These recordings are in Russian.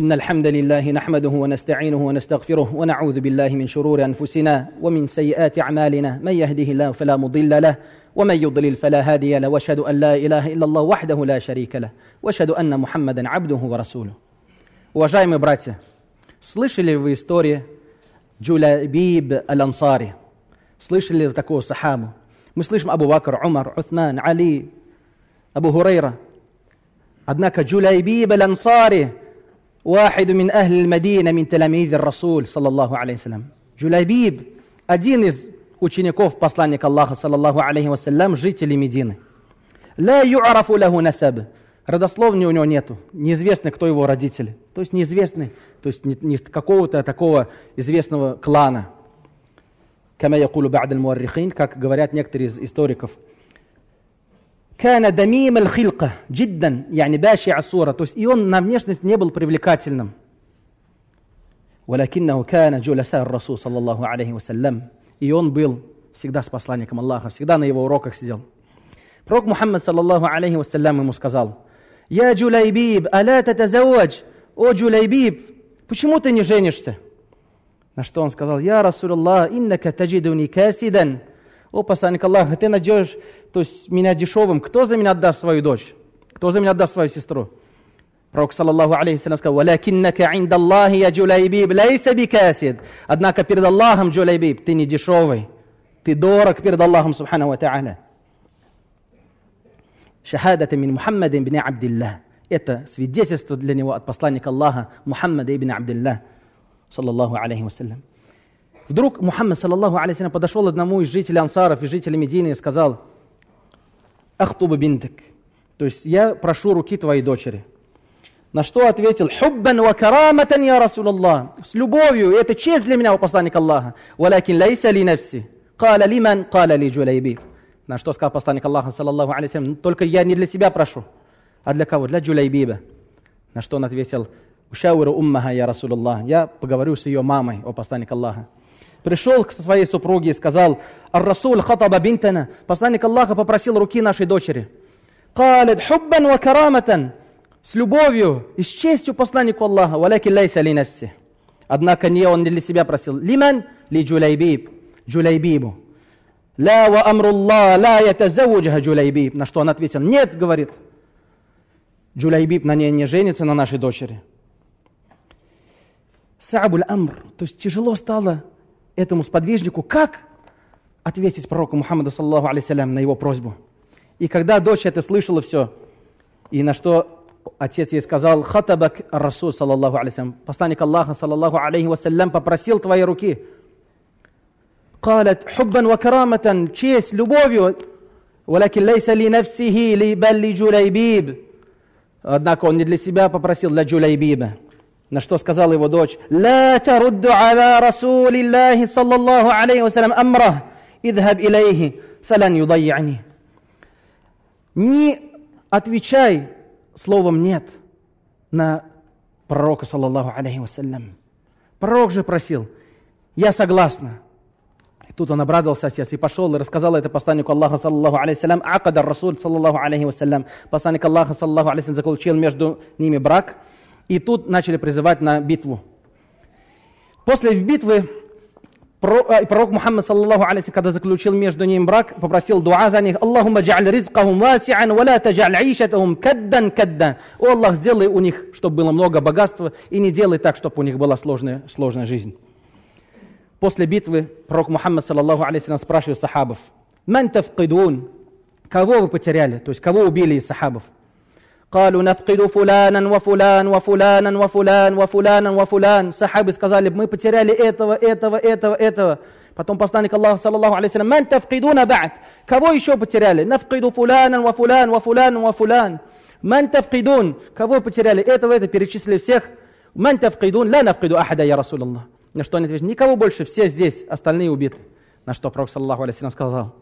إن الحمد لله نحمده ونستعينه ونستغفره ونعوذ بالله من شرور أنفسنا ومن سيئات أعمالنا من يهده الله فلا مضل له ومن يضلل فلا هادي له واشهد أن لا إله إلا الله وحده لا شريك له واشهد أن محمدا عبده ورسوله Уважаемые братья, слышали вы историю Джулябиб Аль-Ансари? Слышали такого сахабу? Мы слышим Абу Бакр, Умар, Уthman, Али, Абу Хурейра. Однако Джулябиб Аль-Ансари واحد من أهل المدينة من تلاميذ الرسول صلى الله عليه وسلم Джулябиб, один из учеников посланника Аллаха, саллаллаху алейхи вассалям, жители Медины. Ла ю'арафу лаху насаб. Родословни у него нету. Неизвестно, кто его родители. То есть неизвестны, то есть не, не какого-то такого известного клана. Кама якулу ба'д как говорят некоторые из историков – كان دميم الخلقة جدا يعني باشع الصورة то есть и он на внешность не был привлекательным ولكنه كان جلساء الرسول صلى الله عليه وسلم и он был всегда с посланником Аллаха всегда на его уроках сидел пророк Мухаммад صلى الله عليه وسلم ему сказал «Я Джулайбиб, аля татазавадж, о Джулайбиб, почему ты не женишься?» На что он сказал «Я Расулуллах, иннака таджидуни касидан» О, посланник Аллаха, ты найдешь то есть, меня дешевым. Кто за меня отдаст свою дочь? Кто за меня отдаст свою сестру? Пророк, саллаллаху алейхи салям, сказал, «Валякиннака инда Аллахи я джулайбиб, лейса бикасид». Однако перед Аллахом, джулайбиб, ты не дешевый. Ты дорог перед Аллахом, субхану ва та'аля. Шахадата мин Мухаммад ибн Абдиллах. Это свидетельство для него от посланника Аллаха, Мухаммада ибн Абдиллах, саллаллаху алейхи салям. Вдруг Мухаммад, саллаллаху алейсалям, подошел одному из жителей ансаров и жителей Медины и сказал, «Ахтуба биндик», то есть «Я прошу руки твоей дочери». На что ответил, «Хуббан ва караматан, я Расулаллах». С любовью, и это честь для меня, у посланника Аллаха. «Валякин лайса ли нафси». «Кала ли ман, кала ли джулайби». На что сказал посланник Аллаха, саллаллаху алейсалям, «Только я не для себя прошу, а для кого? Для джулайбиба». На что он ответил, «Ушауиру уммаха, я Расулаллах». Я поговорю с ее мамой, о посланник Аллаха пришел к своей супруге и сказал, «Ар-Расуль хатаба бинтана», посланник Аллаха попросил руки нашей дочери. «Калет хуббан ва караматан», с любовью и с честью посланнику Аллаха, «Валяки лейса ли нафси». Однако не он не для себя просил. «Лиман ли джулайбиб», джулайбибу. «Ла ва амрулла ла ятазавуджаха джулайбиб». На что он ответил, «Нет», говорит, Джулайбиб на ней не женится, на нашей дочери. Саабуль Амр, то есть тяжело стало этому сподвижнику, как ответить пророку Мухаммаду, саллаху алейсалям, на его просьбу. И когда дочь это слышала все, и на что отец ей сказал, «Хатабак Расул, саллаху алейсалям, посланник Аллаха, саллаху алейхи вассалям, попросил твои руки». قالت حبا караматан, честь любовью ولكن ليس لنفسه بل لجليبيب однако он не для себя попросил для Джулейбиба на что сказала его дочь, «Ла тарудду аля расулиллахи саллаллаху алейхи вассалям амрах, идхаб илейхи, фалян юдайяни». Не отвечай словом «нет» на пророка, саллаллаху алейхи вассалям. Пророк же просил, «Я согласна». И тут он обрадовался отец и пошел и рассказал это посланнику Аллаха, саллаллаху алейхи вассалям, «Акадар Расуль, саллаллаху алейхи вассалям». Посланник Аллаха, саллаллаху алейхи вассалям, заключил между ними брак – и тут начали призывать на битву. После битвы э, пророк Мухаммад, саллаллаху алейхи, когда заключил между ними брак, попросил дуа за них. Аллахума джа'аль ризкахум васи'ан, вала таджа'аль аишатахум каддан каддан. О Аллах, сделай у них, чтобы было много богатства, и не делай так, чтобы у них была сложная, сложная жизнь. После битвы пророк Мухаммад, саллаллаху алейхи, спрашивает сахабов. Ман тафкидун? Кого вы потеряли? То есть, кого убили из сахабов? قالوا نفقد فلانا وفلان وفلانا وفلان وفلانا وفلان Сахабы сказали, мы потеряли этого, этого, этого, этого. Потом посланник Аллаха, عليه وسلم من تفقدون بعد Кого еще потеряли? نفقد فلانا وفلان وفلان وفلان من تفقدون Кого потеряли? Этого, это, перечислили всех. من تفقدون لا نفقد احد يا رسول الله На что они ответили? Никого больше, все здесь, остальные убиты. На что Пророк, صلى الله عليه وسلم сказал,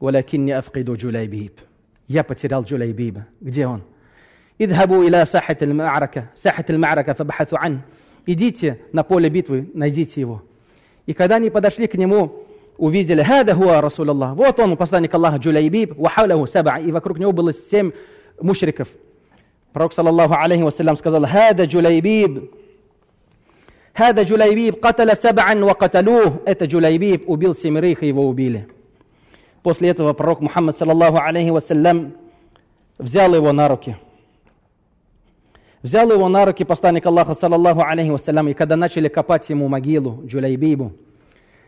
ولكني افقد جليبيب Я потерял جليبيب Где он? اذهبوا إلى ساحة المعركة, ساحة المعركة فبحثوا عنه. Идите на поле битвы, найдите его. И когда они подошли к нему, увидели, هذا هو رسول الله Вот он, посланник Аллаха, Джуляйбиб, وحوله سبع И вокруг него было семь мушриков. Пророк, صلى الله عليه وسلم сказал, هذا Джуляйбиб». هذا Джуляйбиб قتل سبعا وقتلوه Это Джуляйбиб убил семерых, и его убили. После этого пророк Мухаммад, الله عليه وسلم взял его на руки – взял его на руки посланник Аллаха, саллаллаху алейхи вассалям, и когда начали копать ему могилу, Джулейбибу,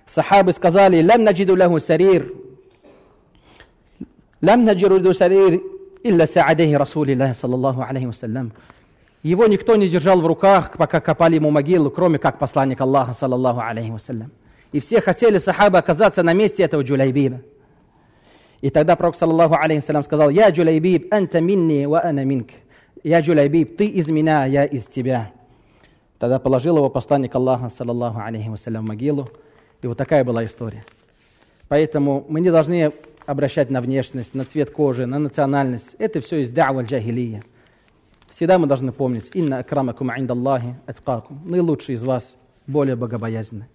сахабы сказали, «Лам наджиду лаху сарир, лам наджиду сарир, илля саадейхи Расулиллахи, саллаллаху алейхи вассалям». Его никто не держал в руках, пока копали ему могилу, кроме как посланник Аллаха, саллаллаху алейхи вассалям. И все хотели сахабы оказаться на месте этого Джулейбиба. И тогда пророк, саллаллаху алейхи вассалям, сказал, «Я Джулейбиб, анта минни, ва ана минка». «Я Джулайбиб, ты из меня, я из тебя». Тогда положил его посланник Аллаха, саллаллаху алейхи вассалям, в могилу. И вот такая была история. Поэтому мы не должны обращать на внешность, на цвет кожи, на национальность. Это все из да'ва джахилия. Всегда мы должны помнить, «Инна акрамакум индаллахи аткакум». Наилучший из вас более богобоязненный.